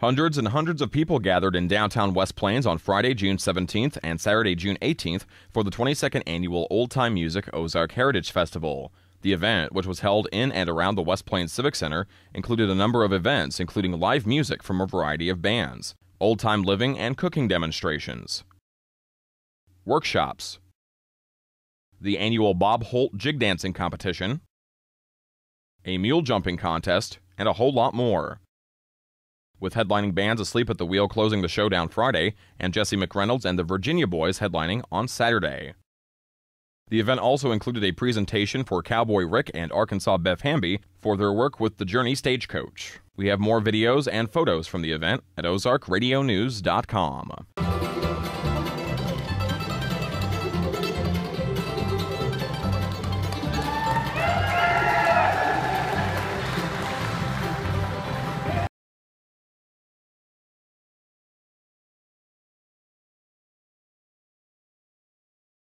Hundreds and hundreds of people gathered in downtown West Plains on Friday, June 17th and Saturday, June 18th for the 22nd annual Old Time Music Ozark Heritage Festival. The event, which was held in and around the West Plains Civic Center, included a number of events, including live music from a variety of bands, old time living and cooking demonstrations, workshops, the annual Bob Holt jig dancing competition, a mule jumping contest, and a whole lot more with headlining bands Asleep at the Wheel closing the show down Friday, and Jesse McReynolds and the Virginia Boys headlining on Saturday. The event also included a presentation for Cowboy Rick and Arkansas Beth Hamby for their work with the Journey Stagecoach. We have more videos and photos from the event at OzarkRadioNews.com.